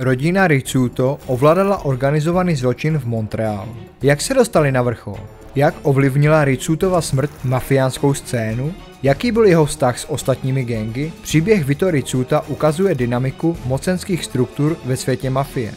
Rodina Rizzuto ovládala organizovaný zločin v Montrealu. Jak se dostali na vrchol? Jak ovlivnila Rizzutova smrt mafiánskou scénu? Jaký byl jeho vztah s ostatními gengy? Příběh Vito Rizzuta ukazuje dynamiku mocenských struktur ve světě mafie.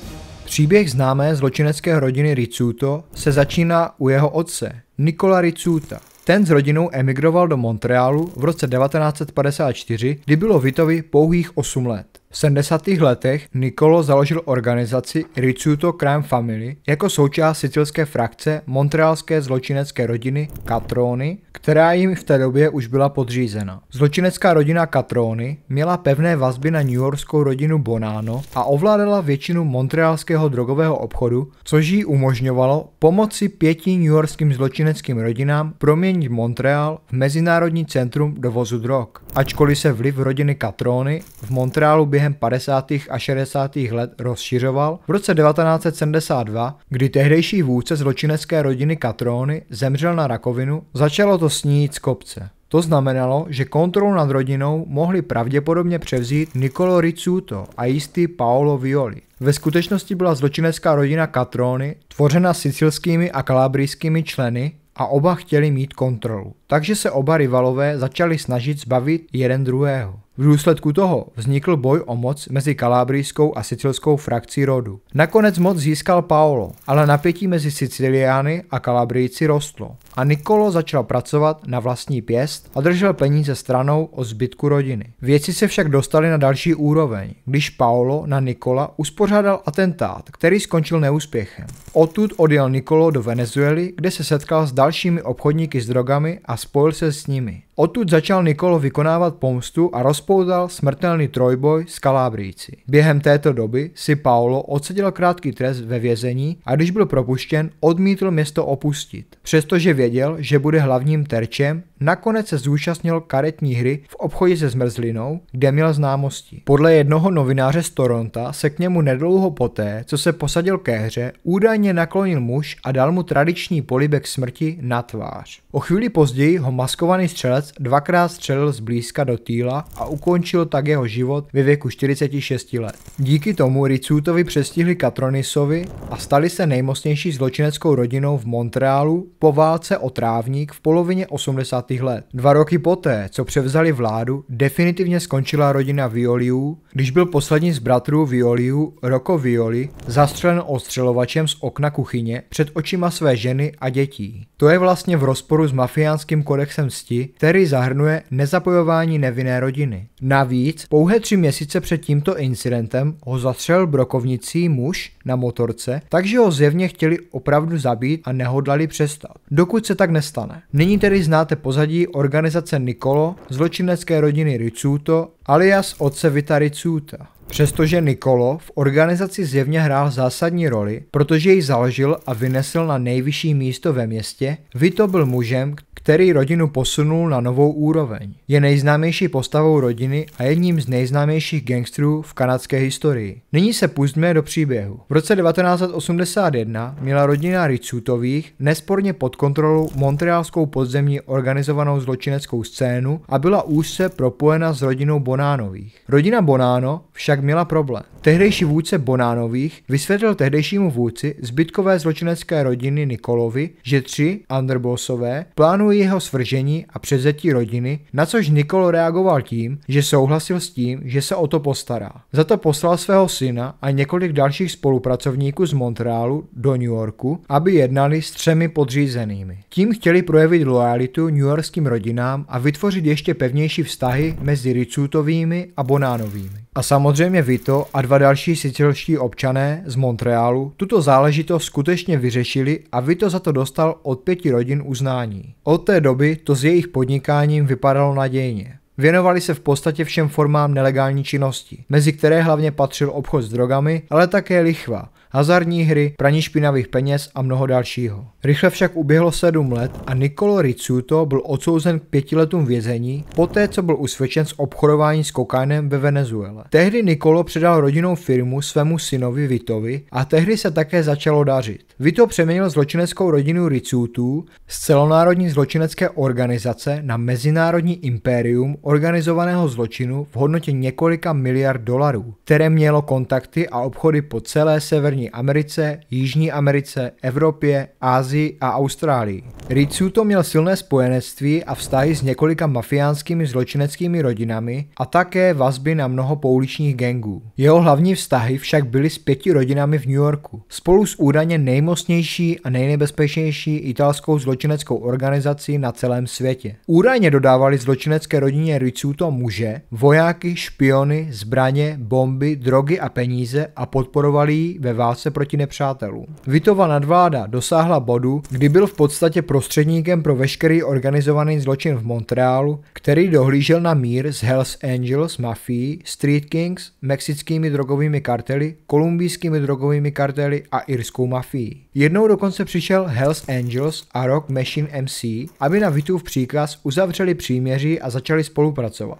Příběh známé zločinecké rodiny Rizzuto se začíná u jeho otce, Nikola Rizzuta. Ten s rodinou emigroval do Montrealu v roce 1954, kdy bylo Vitovi pouhých 8 let. V 70. letech Nicolo založil organizaci Rizzuto Crime Family jako součást sicilské frakce montrealské zločinecké rodiny Catrony, která jim v té době už byla podřízena. Zločinecká rodina Catrony měla pevné vazby na newyorskou rodinu Bonano a ovládala většinu montrealského drogového obchodu, což jí umožňovalo pomoci pěti newyorským zločineckým rodinám proměnit Montreal v mezinárodní centrum dovozu drog. Ačkoliv se vliv rodiny Catrony v Montrealu během během 50. a 60. let rozšiřoval, v roce 1972, kdy tehdejší vůdce zločinecké rodiny Katrony zemřel na rakovinu, začalo to snít z kopce. To znamenalo, že kontrolu nad rodinou mohli pravděpodobně převzít Nicolo Ricciuto a jistý Paolo Violi. Ve skutečnosti byla zločinecká rodina Katrony tvořena sicilskými a kalabrijskými členy a oba chtěli mít kontrolu. Takže se oba rivalové začali snažit zbavit jeden druhého. V důsledku toho vznikl boj o moc mezi kalábrijskou a sicilskou frakcí rodu. Nakonec moc získal Paolo, ale napětí mezi Siciliány a Kalabrijci rostlo a Nikolo začal pracovat na vlastní pěst a držel peníze stranou o zbytku rodiny. Věci se však dostaly na další úroveň, když Paolo na Nikola uspořádal atentát, který skončil neúspěchem. Odtud odjel Nikolo do Venezuely, kde se setkal s dalšími obchodníky s drogami a spojil se s nimi. Odtud začal Nikolo vykonávat pomstu a rozpoutal smrtelný trojboj s Kalábríci. Během této doby si Paolo odseděl krátký trest ve vězení a když byl propuštěn, odmítl město opustit. Přestože věděl, že bude hlavním terčem, nakonec se zúčastnil karetní hry v obchodě se zmrzlinou, kde měl známosti. Podle jednoho novináře z Toronta se k němu nedlouho poté, co se posadil ke hře, údajně naklonil muž a dal mu tradiční polibek smrti na tvář. O chvíli později ho maskovaný střelec dvakrát střelil zblízka do týla a ukončil tak jeho život ve věku 46 let. Díky tomu Ricutovi přestihli Katronisovi a stali se nejmocnější zločineckou rodinou v Montrealu po válce se o trávník v polovině 80. let. Dva roky poté, co převzali vládu, definitivně skončila rodina Violiů, když byl poslední z bratrů Violiů, Roko Violi, zastřelen ostřelovačem z okna kuchyně před očima své ženy a dětí. To je vlastně v rozporu s mafiánským kodexem sti, který zahrnuje nezapojování nevinné rodiny. Navíc, pouhé tři měsíce před tímto incidentem ho zastřelil brokovnicí muž na motorce, takže ho zjevně chtěli opravdu zabít a nehodlali přestat. Dokud pokud se tak nestane. Nyní tedy znáte pozadí organizace Nikolo, zločinecké rodiny Ricuto, alias otce Vita Ricuta. Přestože Nikolo v organizaci zjevně hrál zásadní roli, protože ji založil a vynesl na nejvyšší místo ve městě, Vito byl mužem, který rodinu posunul na novou úroveň. Je nejznámější postavou rodiny a jedním z nejznámějších gangstrů v kanadské historii. Nyní se pustíme do příběhu. V roce 1981 měla rodina Ricutových nesporně pod kontrolou montrealskou podzemní organizovanou zločineckou scénu a byla úzce propojena s rodinou Bonánových. Rodina Bonáno však měla problém. Tehdejší vůdce Bonánových vysvětlil tehdejšímu vůdci zbytkové zločinecké rodiny Nikolovi, že tři Underbossové plánují jeho svržení a převzetí rodiny, na což Nikolo reagoval tím, že souhlasil s tím, že se o to postará. Za to poslal svého syna a několik dalších spolupracovníků z Montrealu do New Yorku, aby jednali s třemi podřízenými. Tím chtěli projevit loajalitu newyorským rodinám a vytvořit ještě pevnější vztahy mezi Ricutovými a Bonánovými. A samozřejmě Vito a dva další sicilští občané z Montrealu tuto záležitost skutečně vyřešili a Vito za to dostal od pěti rodin uznání. Od té doby to s jejich podnikáním vypadalo nadějně. Věnovali se v podstatě všem formám nelegální činnosti, mezi které hlavně patřil obchod s drogami, ale také lichva, hazardní hry, praní špinavých peněz a mnoho dalšího. Rychle však uběhlo 7 let a Nicolo Ricciuto byl odsouzen k pěti letům vězení, poté co byl usvědčen z obchodování s kokainem ve Venezuele. Tehdy Nicolo předal rodinnou firmu svému synovi Vitovi a tehdy se také začalo dařit. Vito přeměnil zločineckou rodinu Ricciutů z celonárodní zločinecké organizace na mezinárodní impérium organizovaného zločinu v hodnotě několika miliard dolarů, které mělo kontakty a obchody po celé severní Severní Americe, Jižní Americe, Evropě, Ázii a Austrálii. Ritsuto měl silné spojenectví a vztahy s několika mafiánskými zločineckými rodinami a také vazby na mnoho pouličních gangů. Jeho hlavní vztahy však byly s pěti rodinami v New Yorku. Spolu s údajně nejmocnější a nejnebezpečnější italskou zločineckou organizací na celém světě. Údajně dodávali zločinecké rodině Ritsuto muže, vojáky, špiony, zbraně, bomby, drogy a peníze a podporovali ji ve válce válce proti nepřátelům. Vitova nadvláda dosáhla bodu, kdy byl v podstatě prostředníkem pro veškerý organizovaný zločin v Montrealu, který dohlížel na mír s Hells Angels, mafií, Street Kings, mexickými drogovými kartely, kolumbijskými drogovými kartely a irskou mafií. Jednou dokonce přišel Hells Angels a Rock Machine MC, aby na Vitův příkaz uzavřeli příměří a začali spolupracovat.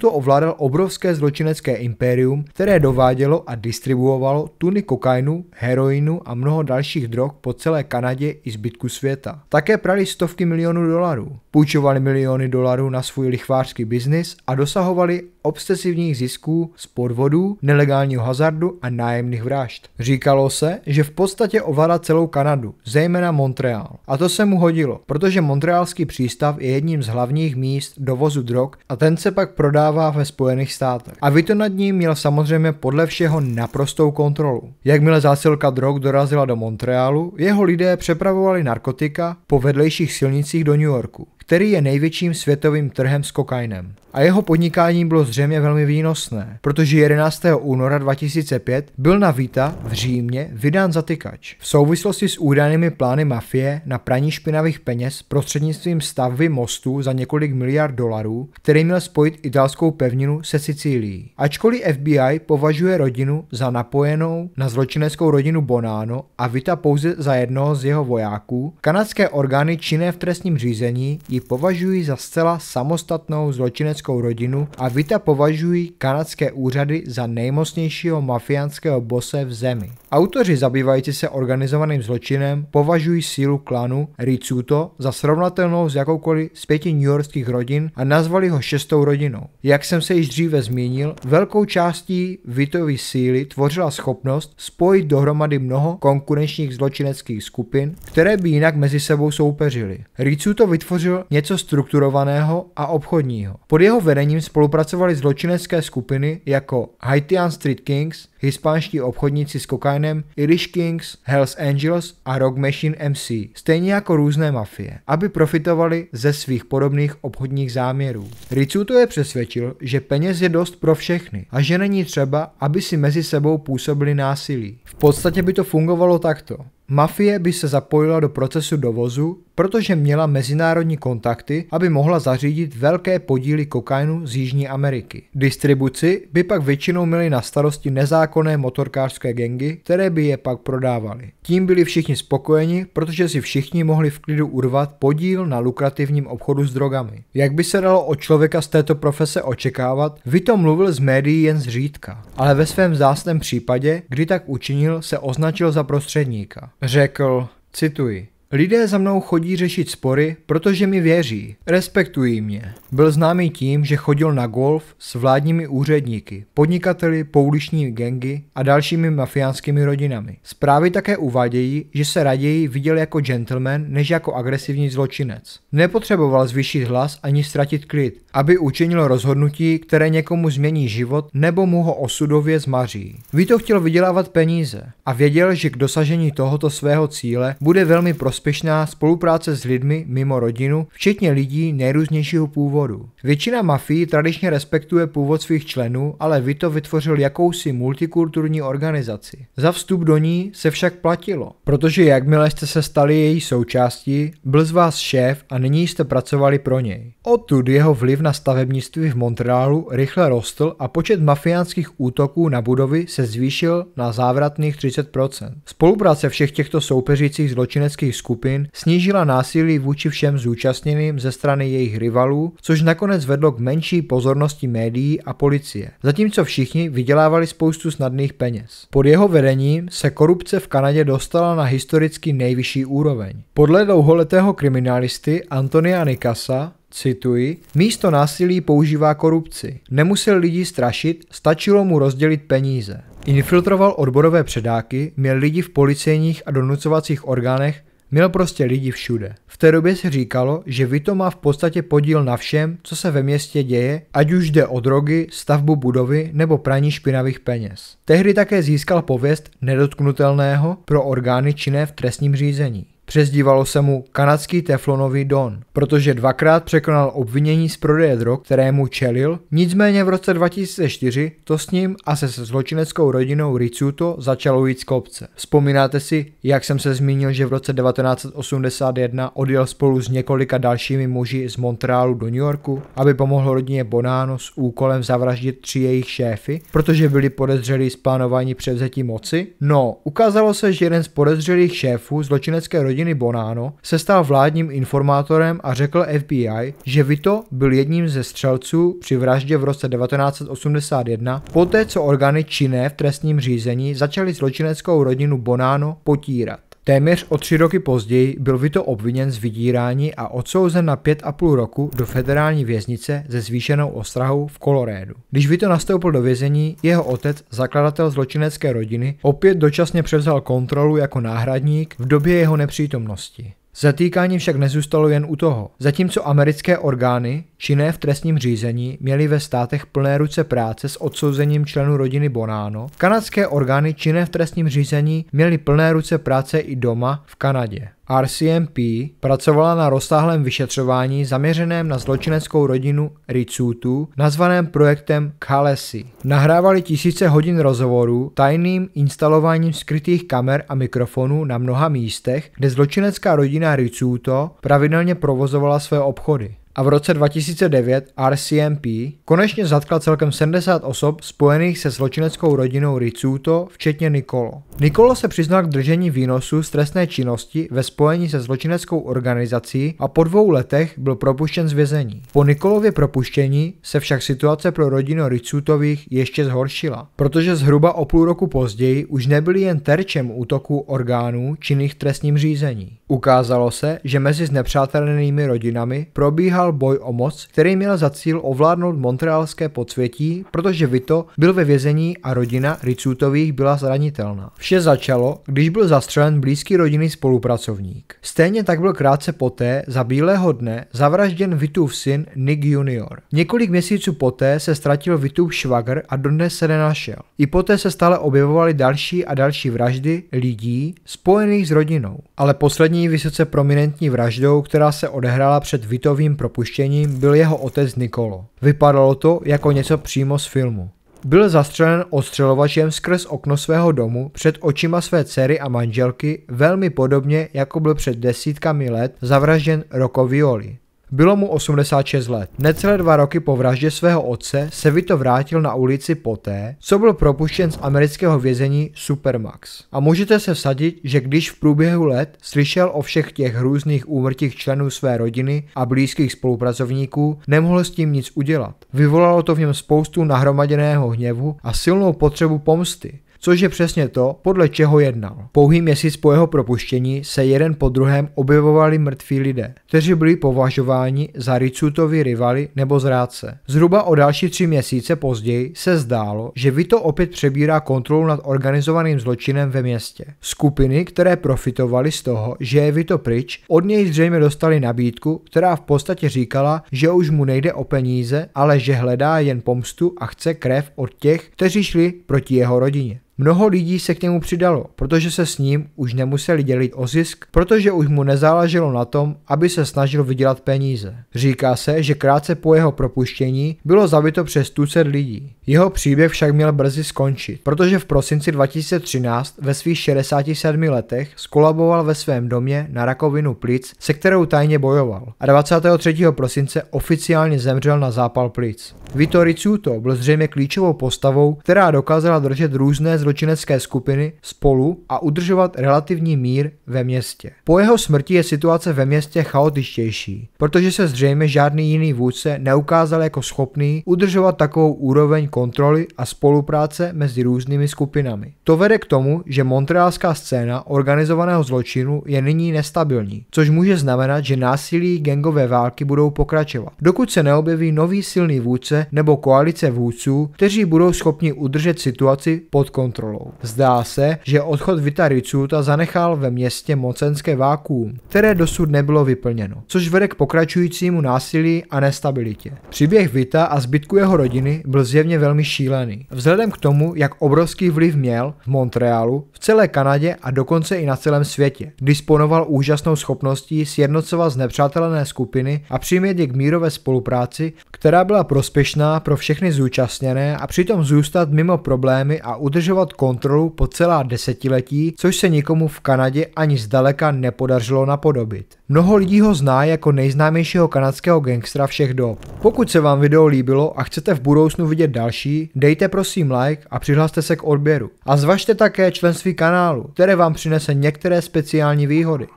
to ovládal obrovské zločinecké impérium, které dovádělo a distribuovalo tuny kokainu kokainu, heroinu a mnoho dalších drog po celé Kanadě i zbytku světa. Také prali stovky milionů dolarů, půjčovali miliony dolarů na svůj lichvářský biznis a dosahovali obsesivních zisků z podvodů, nelegálního hazardu a nájemných vražd. Říkalo se, že v podstatě ovládá celou Kanadu, zejména Montreal. A to se mu hodilo, protože montrealský přístav je jedním z hlavních míst dovozu drog a ten se pak prodává ve Spojených státech. A Vito nad ním měl samozřejmě podle všeho naprostou kontrolu. Jakmile zásilka drog dorazila do Montrealu, jeho lidé přepravovali narkotika po vedlejších silnicích do New Yorku, který je největším světovým trhem s kokainem a jeho podnikání bylo zřejmě velmi výnosné, protože 11. února 2005 byl na Vita v Římě vydán zatykač v souvislosti s údajnými plány mafie na praní špinavých peněz prostřednictvím stavby mostu za několik miliard dolarů, který měl spojit italskou pevninu se Sicílií. Ačkoliv FBI považuje rodinu za napojenou na zločineckou rodinu Bonano a Vita pouze za jednoho z jeho vojáků, kanadské orgány činné v trestním řízení ji považují za zcela samostatnou zločineckou mafionickou rodinu a Vita považují kanadské úřady za nejmocnějšího mafiánského bose v zemi. Autoři zabývající se organizovaným zločinem považují sílu klanu Ricuto za srovnatelnou s jakoukoliv z pěti newyorských rodin a nazvali ho šestou rodinou. Jak jsem se již dříve zmínil, velkou částí Vitovy síly tvořila schopnost spojit dohromady mnoho konkurenčních zločineckých skupin, které by jinak mezi sebou soupeřily. Ricuto vytvořil něco strukturovaného a obchodního. Pod jeho jeho vedením spolupracovaly zločinecké skupiny jako Haitian Street Kings, hispánští obchodníci s kokainem, Irish Kings, Hells Angels a Rock Machine MC, stejně jako různé mafie, aby profitovali ze svých podobných obchodních záměrů. Ricuto je přesvědčil, že peněz je dost pro všechny a že není třeba, aby si mezi sebou působili násilí. V podstatě by to fungovalo takto. Mafie by se zapojila do procesu dovozu, protože měla mezinárodní kontakty, aby mohla zařídit velké podíly kokainu z Jižní Ameriky. Distribuci by pak většinou měly na starosti nezákonné motorkářské gengy, které by je pak prodávaly. Tím byli všichni spokojeni, protože si všichni mohli v klidu urvat podíl na lukrativním obchodu s drogami. Jak by se dalo od člověka z této profese očekávat, vy to mluvil z médií jen zřídka. Ale ve svém zásném případě, kdy tak učinil, se označil za prostředníka řekl, cituji, Lidé za mnou chodí řešit spory, protože mi věří, respektují mě. Byl známý tím, že chodil na golf s vládními úředníky, podnikateli, pouliční gengy a dalšími mafiánskými rodinami. Zprávy také uvádějí, že se raději viděl jako gentleman než jako agresivní zločinec. Nepotřeboval zvýšit hlas ani ztratit klid, aby učinil rozhodnutí, které někomu změní život nebo mu ho osudově zmaří. Vito chtěl vydělávat peníze a věděl, že k dosažení tohoto svého cíle bude velmi prospěšný prospěšná spolupráce s lidmi mimo rodinu, včetně lidí nejrůznějšího původu. Většina mafií tradičně respektuje původ svých členů, ale Vito vytvořil jakousi multikulturní organizaci. Za vstup do ní se však platilo, protože jakmile jste se stali její součástí, byl z vás šéf a nyní jste pracovali pro něj. Odtud jeho vliv na stavebnictví v Montrealu rychle rostl a počet mafiánských útoků na budovy se zvýšil na závratných 30%. Spolupráce všech těchto soupeřících zločineckých skupin skupin snížila násilí vůči všem zúčastněným ze strany jejich rivalů, což nakonec vedlo k menší pozornosti médií a policie, zatímco všichni vydělávali spoustu snadných peněz. Pod jeho vedením se korupce v Kanadě dostala na historicky nejvyšší úroveň. Podle dlouholetého kriminalisty Antonia Nikasa cituji, místo násilí používá korupci. Nemusel lidi strašit, stačilo mu rozdělit peníze. Infiltroval odborové předáky, měl lidi v policejních a donucovacích orgánech Měl prostě lidi všude. V té době se říkalo, že Vito má v podstatě podíl na všem, co se ve městě děje, ať už jde o drogy, stavbu budovy nebo praní špinavých peněz. Tehdy také získal pověst nedotknutelného pro orgány činné v trestním řízení. Přezdívalo se mu kanadský teflonový Don, protože dvakrát překonal obvinění z prodeje drog, kterému čelil, nicméně v roce 2004 to s ním a se zločineckou rodinou Ricuto začalo jít z kopce. Vzpomínáte si, jak jsem se zmínil, že v roce 1981 odjel spolu s několika dalšími muži z Montrealu do New Yorku, aby pomohl rodině Bonano s úkolem zavraždit tři jejich šéfy, protože byli podezřelí z plánování převzetí moci? No, ukázalo se, že jeden z podezřelých šéfů zločinecké rodiny rodiny Bonano se stal vládním informátorem a řekl FBI, že Vito byl jedním ze střelců při vraždě v roce 1981, poté co orgány činné v trestním řízení začaly zločineckou rodinu Bonano potírat. Téměř o tři roky později byl Vito obviněn z vydírání a odsouzen na pět a půl roku do federální věznice se zvýšenou ostrahou v Kolorédu. Když Vito nastoupil do vězení, jeho otec, zakladatel zločinecké rodiny, opět dočasně převzal kontrolu jako náhradník v době jeho nepřítomnosti. Zatýkání však nezůstalo jen u toho. Zatímco americké orgány, činné v trestním řízení, měly ve státech plné ruce práce s odsouzením členů rodiny Bonano, kanadské orgány činné v trestním řízení měly plné ruce práce i doma v Kanadě. RCMP pracovala na rozsáhlém vyšetřování zaměřeném na zločineckou rodinu Ricutu, nazvaném projektem Kalesi. Nahrávali tisíce hodin rozhovorů tajným instalováním skrytých kamer a mikrofonů na mnoha místech, kde zločinecká rodina Ricuto pravidelně provozovala své obchody a v roce 2009 RCMP konečně zatkla celkem 70 osob spojených se zločineckou rodinou Ricuto, včetně Nikolo. Nikolo se přiznal k držení výnosu z trestné činnosti ve spojení se zločineckou organizací a po dvou letech byl propuštěn z vězení. Po Nikolově propuštění se však situace pro rodinu Ricutových ještě zhoršila, protože zhruba o půl roku později už nebyli jen terčem útoku orgánů činných trestním řízení. Ukázalo se, že mezi znepřátelenými rodinami probíhá probíhal boj o moc, který měl za cíl ovládnout montrealské podsvětí, protože Vito byl ve vězení a rodina Ricutových byla zranitelná. Vše začalo, když byl zastřelen blízký rodiny spolupracovník. Stejně tak byl krátce poté za bílého dne zavražděn Vitův syn Nick Junior. Několik měsíců poté se ztratil Vitův švagr a dodnes se nenašel. I poté se stále objevovaly další a další vraždy lidí spojených s rodinou. Ale poslední vysoce prominentní vraždou, která se odehrála před Vitovým pro propuštění byl jeho otec Nikolo. Vypadalo to jako něco přímo z filmu. Byl zastřelen ostřelovačem skrz okno svého domu před očima své dcery a manželky velmi podobně jako byl před desítkami let zavražděn Rocco Violi. Bylo mu 86 let. Necelé dva roky po vraždě svého otce se Vito vrátil na ulici poté, co byl propuštěn z amerického vězení Supermax. A můžete se vsadit, že když v průběhu let slyšel o všech těch různých úmrtích členů své rodiny a blízkých spolupracovníků, nemohl s tím nic udělat. Vyvolalo to v něm spoustu nahromaděného hněvu a silnou potřebu pomsty což je přesně to, podle čeho jednal. Pouhý měsíc po jeho propuštění se jeden po druhém objevovali mrtví lidé, kteří byli považováni za Ricutovi rivaly nebo zrádce. Zhruba o další tři měsíce později se zdálo, že Vito opět přebírá kontrolu nad organizovaným zločinem ve městě. Skupiny, které profitovaly z toho, že je Vito pryč, od něj zřejmě dostali nabídku, která v podstatě říkala, že už mu nejde o peníze, ale že hledá jen pomstu a chce krev od těch, kteří šli proti jeho rodině. Mnoho lidí se k němu přidalo, protože se s ním už nemuseli dělit o zisk, protože už mu nezáleželo na tom, aby se snažil vydělat peníze. Říká se, že krátce po jeho propuštění bylo zabito přes tucet lidí. Jeho příběh však měl brzy skončit, protože v prosinci 2013 ve svých 67 letech skolaboval ve svém domě na rakovinu plic, se kterou tajně bojoval a 23. prosince oficiálně zemřel na zápal plic. Vittor Rizzuto byl zřejmě klíčovou postavou, která dokázala držet různé zločinecké skupiny spolu a udržovat relativní mír ve městě. Po jeho smrti je situace ve městě chaotičtější, protože se zřejmě žádný jiný vůdce neukázal jako schopný udržovat takovou úroveň kontroly a spolupráce mezi různými skupinami. To vede k tomu, že montrealská scéna organizovaného zločinu je nyní nestabilní, což může znamenat, že násilí gangové války budou pokračovat, dokud se neobjeví nový silný vůdce nebo koalice vůdců, kteří budou schopni udržet situaci pod kontrolou kontrolou. Zdá se, že odchod Vita Ricuta zanechal ve městě mocenské vákuum, které dosud nebylo vyplněno, což vede k pokračujícímu násilí a nestabilitě. Příběh Vita a zbytku jeho rodiny byl zjevně velmi šílený. Vzhledem k tomu, jak obrovský vliv měl v Montrealu, v celé Kanadě a dokonce i na celém světě, disponoval úžasnou schopností sjednocovat znepřátelené skupiny a přimět je k mírové spolupráci, která byla prospěšná pro všechny zúčastněné a přitom zůstat mimo problémy a udržovat zachovat kontrolu po celá desetiletí, což se nikomu v Kanadě ani zdaleka nepodařilo napodobit. Mnoho lidí ho zná jako nejznámějšího kanadského gangstra všech dob. Pokud se vám video líbilo a chcete v budoucnu vidět další, dejte prosím like a přihlaste se k odběru. A zvažte také členství kanálu, které vám přinese některé speciální výhody.